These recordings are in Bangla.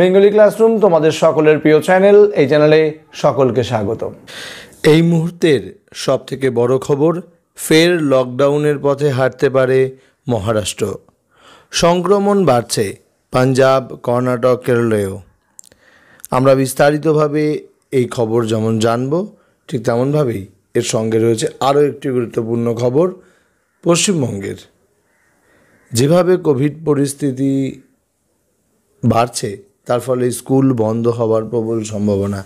বেঙ্গলি ক্লাসরুম তোমাদের সকলের প্রিয় চ্যানেল এই চ্যানেলে সকলকে স্বাগত এই মুহূর্তের সবথেকে বড় খবর ফের লকডাউনের পথে হাঁটতে পারে মহারাষ্ট্র সংক্রমণ বাড়ছে পাঞ্জাব কর্ণাটক কেরলেও আমরা বিস্তারিতভাবে এই খবর যেমন জানব ঠিক তেমনভাবেই এর সঙ্গে রয়েছে আরও একটি গুরুত্বপূর্ণ খবর পশ্চিমবঙ্গের যেভাবে কোভিড পরিস্থিতি বাড়ছে তার ফলে স্কুল বন্ধ হওয়ার প্রবল সম্ভাবনা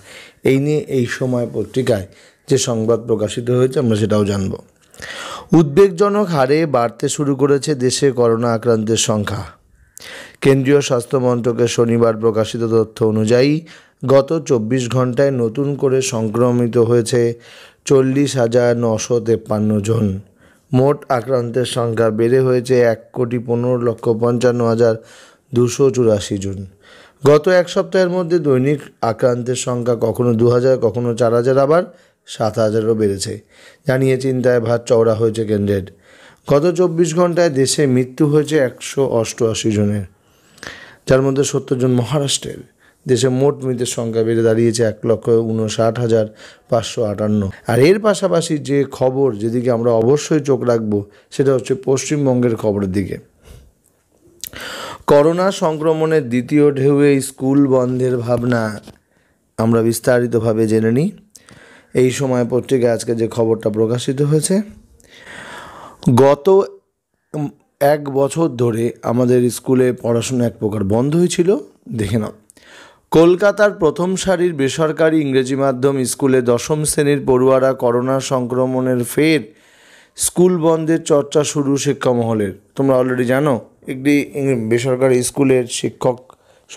এই নিয়ে এই সময় পত্রিকায় যে সংবাদ প্রকাশিত হয়েছে আমরা সেটাও জানব উদ্বেগজনক হারে বাড়তে শুরু করেছে দেশে করোনা আক্রান্তের সংখ্যা কেন্দ্রীয় স্বাস্থ্য মন্ত্রকের শনিবার প্রকাশিত তথ্য অনুযায়ী গত চব্বিশ ঘন্টায় নতুন করে সংক্রমিত হয়েছে চল্লিশ হাজার নশো তেপ্পান্ন জন মোট আক্রান্তের সংখ্যা বেড়ে হয়েছে এক কোটি পনেরো লক্ষ পঞ্চান্ন হাজার দুশো চুরাশি জন গত এক সপ্তাহের মধ্যে দৈনিক আক্রান্তের সংখ্যা কখনো দু হাজার কখনো চার হাজার আবার সাত হাজারও বেড়েছে জানিয়ে চিন্তায় ভাত চওড়া হয়েছে কেন্দ্রের গত চব্বিশ ঘন্টায় দেশে মৃত্যু হয়েছে একশো অষ্টআশি জনের যার মধ্যে সত্তর জন মহারাষ্ট্রের দেশে মোট মৃতের সংখ্যা বেড়ে দাঁড়িয়েছে এক লক্ষ উনষাট হাজার পাঁচশো আটান্ন আর এর পাশাপাশি যে খবর যেদিকে আমরা অবশ্যই চোখ রাখবো সেটা হচ্ছে পশ্চিমবঙ্গের খবরের দিকে করোনা সংক্রমণের দ্বিতীয় ঢেউয়ে স্কুল বন্ধের ভাবনা আমরা বিস্তারিতভাবে জেনে নিই এই সময় পত্রিকায় আজকে যে খবরটা প্রকাশিত হয়েছে গত এক বছর ধরে আমাদের স্কুলে পড়াশোনা এক প্রকার বন্ধ হয়েছিল দেখে নাও কলকাতার প্রথম সারির বেসরকারি ইংরেজি মাধ্যম স্কুলে দশম শ্রেণীর পড়ুয়ারা করোনা সংক্রমণের ফের স্কুল বন্ধের চর্চা শুরু শিক্ষা মহলের তোমরা অলরেডি জানো একটি বেসরকারি স্কুলের শিক্ষক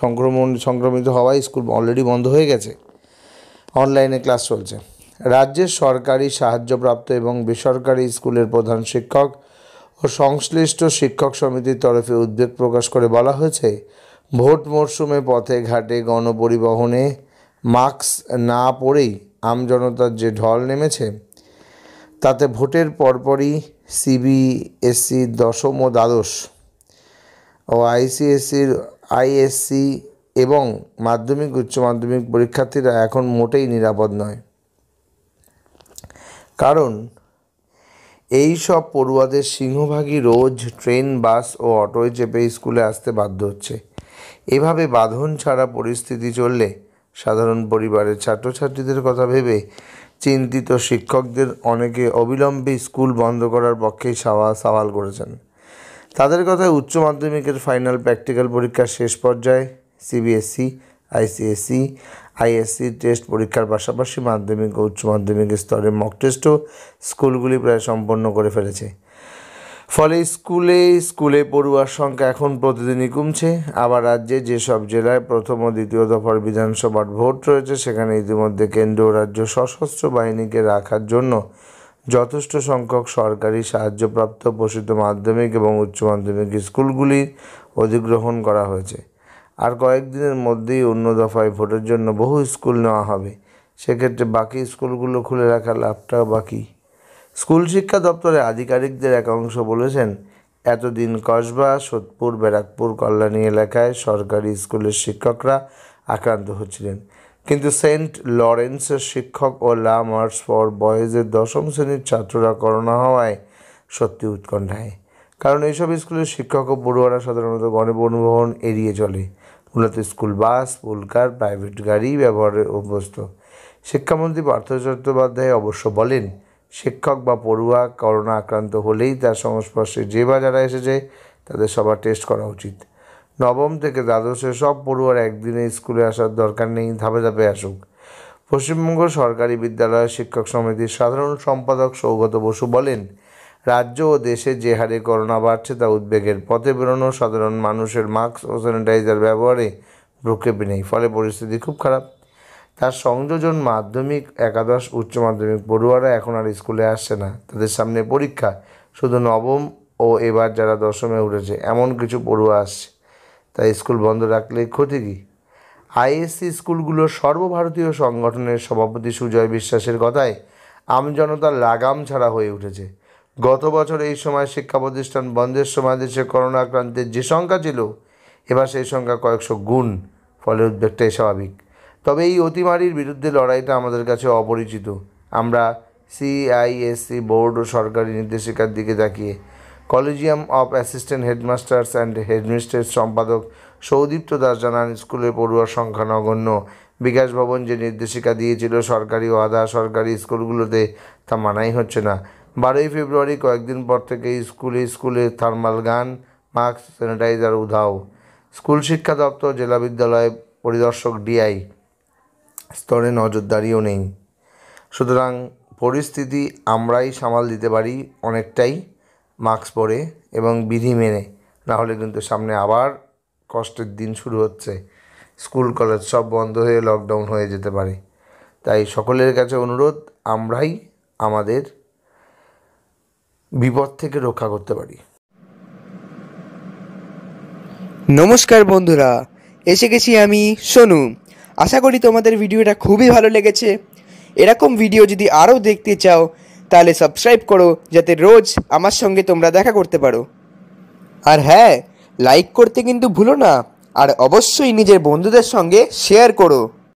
সংক্রমণ সংক্রমিত হওয়ায় স্কুল অলরেডি বন্ধ হয়ে গেছে অনলাইনে ক্লাস চলছে রাজ্যের সরকারি সাহায্যপ্রাপ্ত এবং বেসরকারি স্কুলের প্রধান শিক্ষক ও সংশ্লিষ্ট শিক্ষক সমিতির তরফে উদ্বেগ প্রকাশ করে বলা হয়েছে ভোট মরশুমে পথে ঘাটে গণপরিবহনে মাস্ক না পরেই আমজনতার যে ঢল নেমেছে তাতে ভোটের পরপরই সিবিএসসি e দশম ও দ্বাদশ ও আইসিএসসির আইএসসি এবং মাধ্যমিক উচ্চ মাধ্যমিক পরীক্ষার্থীরা এখন মোটেই নিরাপদ নয় কারণ এই সব পড়ুয়াদের সিংহভাগই রোজ ট্রেন বাস ও অটোয় চেপে স্কুলে আসতে বাধ্য হচ্ছে এভাবে বাঁধন ছাড়া পরিস্থিতি চললে সাধারণ পরিবারের ছাত্রছাত্রীদের কথা ভেবে চিন্তিত শিক্ষকদের অনেকে অবিলম্বে স্কুল বন্ধ করার পক্ষেই সাওয়া সওয়াল করেছেন তাদের কথায় উচ্চ মাধ্যমিকের ফাইনাল প্র্যাকটিক্যাল পরীক্ষার শেষ পর্যায়ে সিবিএসসি আইসিএসসি আইএসসি টেস্ট পরীক্ষার পাশাপাশি মাধ্যমিক ও উচ্চ মাধ্যমিক স্তরে মক টেস্টও স্কুলগুলি প্রায় সম্পন্ন করে ফেলেছে ফলে স্কুলে স্কুলে পড়ুয়ার সংখ্যা এখন প্রতিদিনই কমছে আবার রাজ্যে যেসব জেলায় প্রথম ও দ্বিতীয় দফার বিধানসভার ভোট রয়েছে সেখানে ইতিমধ্যে কেন্দ্র ও রাজ্য সশস্ত্র বাহিনীকে রাখার জন্য যথেষ্ট সংখ্যক সরকারি সাহায্যপ্রাপ্ত পোষিত মাধ্যমিক এবং উচ্চ মাধ্যমিক স্কুলগুলি অধিগ্রহণ করা হয়েছে আর কয়েকদিনের মধ্যেই অন্য দফায় ভোটের জন্য বহু স্কুল নেওয়া হবে সেক্ষেত্রে বাকি স্কুলগুলো খুলে রাখা লাভটাও বাকি স্কুল শিক্ষা দপ্তরে আধিকারিকদের এক অংশ বলেছেন এতদিন কসবা সোদপুর ব্যারাকপুর কল্যাণী এলাকায় সরকারি স্কুলের শিক্ষকরা আক্রান্ত হচ্ছিলেন কিন্তু সেন্ট লরেন্সের শিক্ষক ও লা ফর বয়েজের দশম শ্রেণীর ছাত্ররা করোনা হওয়ায় সত্যি উৎকণ্ঠায় কারণ এইসব স্কুলের শিক্ষক ও পড়ুয়ারা সাধারণত গণপরিবহন এড়িয়ে চলে মূলত স্কুল বাস পুলকার প্রাইভেট গাড়ি ব্যবহারে অভ্যস্ত শিক্ষামন্ত্রী পার্থ চট্টোপাধ্যায় অবশ্য বলেন শিক্ষক বা পড়ুয়া করোনা আক্রান্ত হলেই তার সংস্পর্শে যে বা যারা এসেছে তাদের সবার টেস্ট করা উচিত নবম থেকে দ্বাদশে সব পড়ুয়ার একদিনে স্কুলে আসার দরকার নেই ধাপে ধাপে আসুক পশ্চিমবঙ্গ সরকারি বিদ্যালয় শিক্ষক সমিতির সাধারণ সম্পাদক সৌগত বসু বলেন রাজ্য ও দেশে যে হারে করোনা বাড়ছে তা উদ্বেগের পথে বেরোনো সাধারণ মানুষের মাস্ক ও স্যানিটাইজার ব্যবহারে ভ্রুক্ষেপে নেই ফলে পরিস্থিতি খুব খারাপ তার সংযোজন মাধ্যমিক একাদশ উচ্চ মাধ্যমিক পড়ুয়ারা এখন আর স্কুলে আসছে না তাদের সামনে পরীক্ষা শুধু নবম ও এবার যারা দশমে উঠেছে এমন কিছু পড়ুয়া আসছে তাই স্কুল বন্ধ রাখলে ক্ষতি কী আইএসসি স্কুলগুলো সর্বভারতীয় সংগঠনের সভাপতি সুজয় বিশ্বাসের কথায় আমজনতার লাগাম ছাড়া হয়ে উঠেছে গত বছর এই সময় শিক্ষা প্রতিষ্ঠান বন্ধের সময় দেশে করোনা আক্রান্তের যে সংখ্যা ছিল এবার সেই সংখ্যা কয়েকশো গুণ ফলে উদ্বেগটাই স্বাভাবিক তবে এই অতিমারির বিরুদ্ধে লড়াইটা আমাদের কাছে অপরিচিত আমরা সিআইএসসি বোর্ড ও সরকারি নির্দেশিকার দিকে তাকিয়ে collegium of assistant headmasters and headmistress সম্পাদক সৌদীপ্ত দাস জানান স্কুলে পড়ুয়ার সংখ্যা নগণ্য বিকাশ ভবন যে নির্দেশিকা দিয়েছিল সরকারি ও আধা সরকারি স্কুলগুলোতে তা মানাই হচ্ছে না বারোই ফেব্রুয়ারি কয়েকদিন পর থেকে স্কুলে স্কুলে থার্মাল গান মাস্ক স্যানিটাইজার উধাও স্কুল শিক্ষা দপ্তর জেলা বিদ্যালয় পরিদর্শক ডিআই স্তরে নজরদারিও নেই সুতরাং পরিস্থিতি আমরাই সামাল দিতে পারি অনেকটাই মাস্ক পরে এবং বিধি মেনে নাহলে কিন্তু সামনে আবার কষ্টের দিন শুরু হচ্ছে স্কুল কলেজ সব বন্ধ হয়ে লকডাউন হয়ে যেতে পারে তাই সকলের কাছে অনুরোধ আমরাই আমাদের বিপদ থেকে রক্ষা করতে পারি নমস্কার বন্ধুরা এসে গেছি আমি সোনু আশা করি তোমাদের ভিডিওটা খুবই ভালো লেগেছে এরকম ভিডিও যদি আরও দেখতে চাও তাহলে সাবস্ক্রাইব করো যাতে রোজ আমার সঙ্গে তোমরা দেখা করতে পারো আর হ্যাঁ লাইক করতে কিন্তু ভুলো না আর অবশ্যই নিজের বন্ধুদের সঙ্গে শেয়ার করো